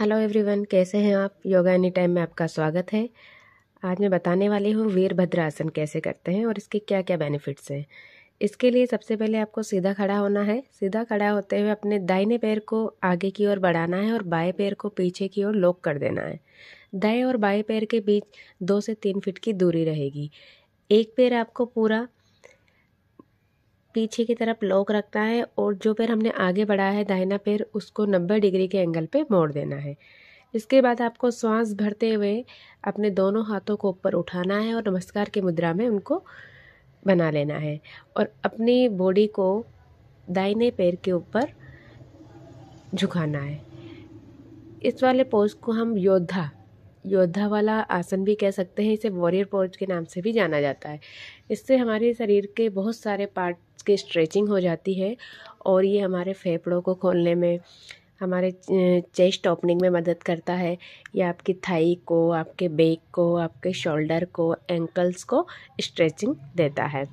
hello everyone कैसे हैं आप योगा एनी टाइम में आपका स्वागत है आज मैं बताने वाली हूँ वीरभद्र आसन कैसे करते हैं और इसके क्या क्या बेनिफिट्स हैं इसके लिए सबसे पहले आपको सीधा खड़ा होना है सीधा खड़ा होते हुए अपने दाहिने पैर को आगे की ओर बढ़ाना है और बाएं पैर को पीछे की ओर लॉक कर देना है दाएं और बाएं पैर के बीच दो से तीन फिट की दूरी रहेगी एक पैर आपको पूरा पीछे की तरफ लॉक रखना है और जो पैर हमने आगे बढ़ाया है दाहिना पैर उसको नब्बे डिग्री के एंगल पे मोड़ देना है इसके बाद आपको सांस भरते हुए अपने दोनों हाथों को ऊपर उठाना है और नमस्कार की मुद्रा में उनको बना लेना है और अपनी बॉडी को दाहिने पैर के ऊपर झुकाना है इस वाले पोज को हम योद्धा योद्धा वाला आसन भी कह सकते हैं इसे वॉरियर पोज के नाम से भी जाना जाता है इससे हमारे शरीर के बहुत सारे पार्ट्स की स्ट्रेचिंग हो जाती है और ये हमारे फेफड़ों को खोलने में हमारे चेस्ट ओपनिंग में मदद करता है ये आपकी थाई को आपके बेक को आपके शोल्डर को एंकल्स को स्ट्रेचिंग देता है